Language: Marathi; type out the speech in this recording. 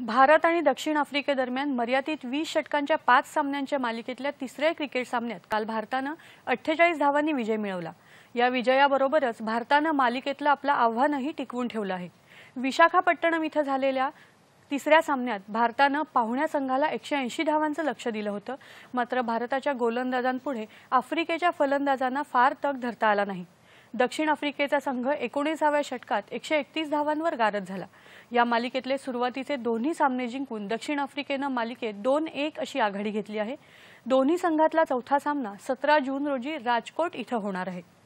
भारत आणि दक्षिण आफ्रिकेदरम्यान मर्यादित वीस षटकांच्या पाच सामन्यांच्या मालिकेतल्या तिसऱ्या क्रिकेट सामन्यात काल भारतानं अठ्ठेचाळीस धावांनी विजय मिळवला या विजयाबरोबरच भारतानं मालिकेतलं आपलं आव्हानही टिकवून ठेवलं आहे विशाखापट्टणम इथं झालेल्या तिसऱ्या सामन्यात भारतानं पाहुण्या संघाला एकशे ऐंशी धावांचं लक्ष दिलं होतं मात्र भारताच्या गोलंदाजांपुढे आफ्रिकेच्या फलंदाजांना फार तग धरता आला नाही दक्षिण आफ्रिकेचा संघ एकोणीसाव्या षटकात एकशे एकतीस धावांवर गारद झाला या मालिकेतले सुरुवातीचे दोन्ही सामने जिंकून दक्षिण आफ्रिकेनं मालिकेत दोन एक अशी आघाडी घेतली आहे दोन्ही संघातला चौथा सामना सतरा जून रोजी राजकोट इथं होणार आहे